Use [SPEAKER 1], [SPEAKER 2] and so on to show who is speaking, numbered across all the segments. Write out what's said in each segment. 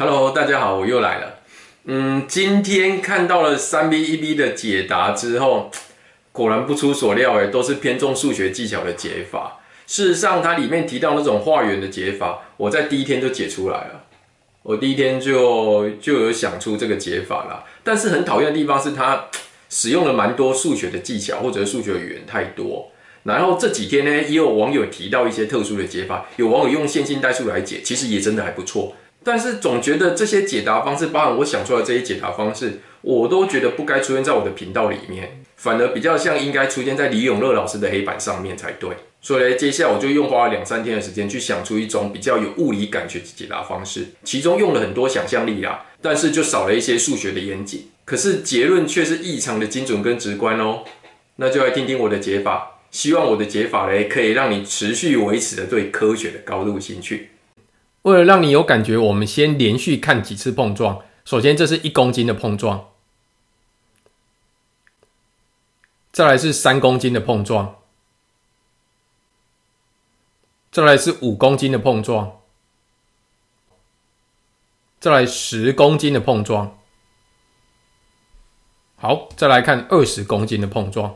[SPEAKER 1] Hello，大家好，我又来了。嗯，今天看到了三 B 一 B 的解答之后，果然不出所料诶，都是偏重数学技巧的解法。事实上，它里面提到那种画圆的解法，我在第一天就解出来了。我第一天就就有想出这个解法了。但是很讨厌的地方是，它使用了蛮多数学的技巧或者数学语言太多。然后这几天呢，也有网友提到一些特殊的解法，有网友用线性代数来解，其实也真的还不错。但是总觉得这些解答方式，包含我想出的这些解答方式，我都觉得不该出现在我的频道里面，反而比较像应该出现在李永乐老师的黑板上面才对。所以，接下来我就用花了两三天的时间去想出一种比较有物理感觉的解答方式，其中用了很多想象力啦，但是就少了一些数学的严谨。可是结论却是异常的精准跟直观哦。那就来听听我的解法，希望我的解法嘞可以让你持续维持着对科学的高度兴趣。为了让你有感觉，我们先连续看几次碰撞。首先，这是一公斤的碰撞；再来是三公斤的碰撞；再来是五公斤的碰撞；再来十公斤的碰撞。好，再来看二十公斤的碰撞。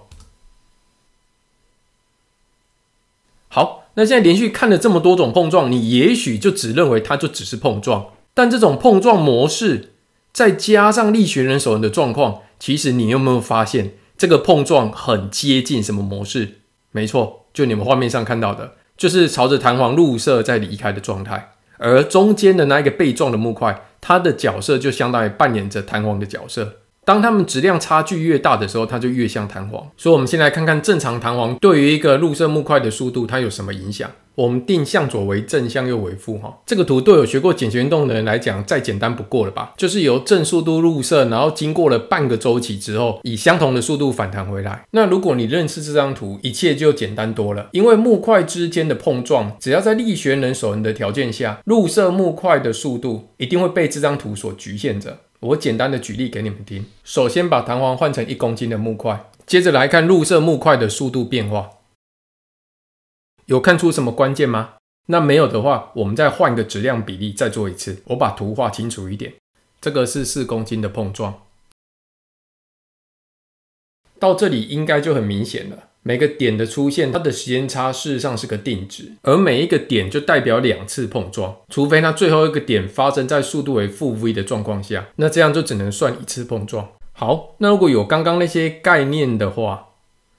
[SPEAKER 1] 好。那现在连续看了这么多种碰撞，你也许就只认为它就只是碰撞。但这种碰撞模式，再加上力学人手人的状况，其实你有没有发现这个碰撞很接近什么模式？没错，就你们画面上看到的，就是朝着弹簧入射再离开的状态。而中间的那一个被撞的木块，它的角色就相当于扮演着弹簧的角色。当它们质量差距越大的时候，它就越像弹簧。所以，我们先来看看正常弹簧对于一个入射木块的速度它有什么影响。我们定向左为正，向右为负。哈，这个图对有学过简谐运动的人来讲，再简单不过了吧？就是由正速度入射，然后经过了半个周期之后，以相同的速度反弹回来。那如果你认识这张图，一切就简单多了。因为木块之间的碰撞，只要在力学能守恒的条件下，入射木块的速度一定会被这张图所局限着。我简单的举例给你们听。首先把弹簧换成一公斤的木块，接着来看入射木块的速度变化，有看出什么关键吗？那没有的话，我们再换个质量比例再做一次。我把图画清楚一点，这个是四公斤的碰撞，到这里应该就很明显了。每个点的出现，它的时间差事实上是个定值，而每一个点就代表两次碰撞，除非它最后一个点发生在速度为负 v 的状况下，那这样就只能算一次碰撞。好，那如果有刚刚那些概念的话，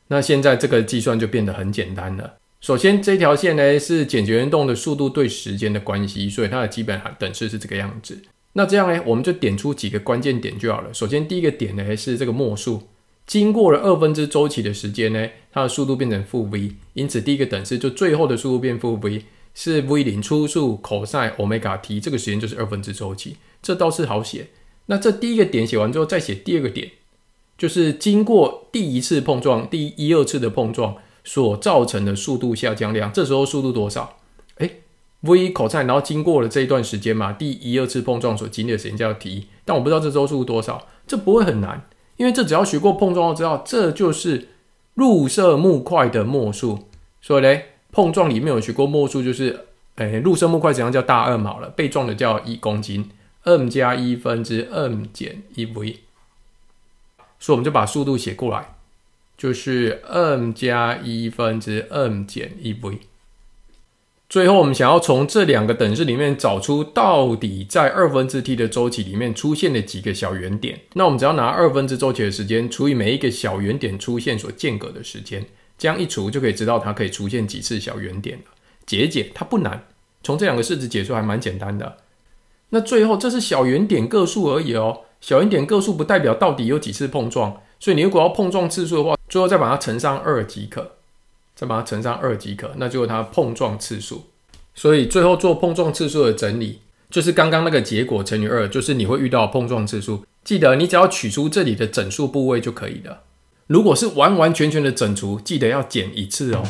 [SPEAKER 1] 那现在这个计算就变得很简单了。首先，这条线呢是简谐运动的速度对时间的关系，所以它的基本等式是这个样子。那这样呢，我们就点出几个关键点就好了。首先，第一个点呢是这个末速，经过了二分之周期的时间呢。它的速度变成负 v，因此第一个等式就最后的速度变负 v，是 v 零初速 cos omega t，这个时间就是二分之周期，这倒是好写。那这第一个点写完之后，再写第二个点，就是经过第一次碰撞、第一、二次的碰撞所造成的速度下降量。这时候速度多少？诶 v cos，然后经过了这一段时间嘛，第一、二次碰撞所经历的时间叫 t，但我不知道这周数多少，这不会很难，因为这只要学过碰撞就知道，这就是。入射木块的末速，所以嘞，碰撞里面有学过末速，就是，哎，入射木块怎样叫大二毛了，被撞的叫一公斤，m 加一分之 m 减一 v，所以我们就把速度写过来，就是 m 加一分之 m 减一 v。最后，我们想要从这两个等式里面找出到底在二分之 T 的周期里面出现了几个小圆点。那我们只要拿二分之周期的时间除以每一个小圆点出现所间隔的时间，这样一除就可以知道它可以出现几次小圆点了。解解它不难，从这两个式子解出还蛮简单的。那最后这是小圆点个数而已哦，小圆点个数不代表到底有几次碰撞，所以你如果要碰撞次数的话，最后再把它乘上二即可。再把它乘上二即可，那就是它碰撞次数。所以最后做碰撞次数的整理，就是刚刚那个结果乘以二，就是你会遇到碰撞次数。记得你只要取出这里的整数部位就可以了。如果是完完全全的整除，记得要减一次哦。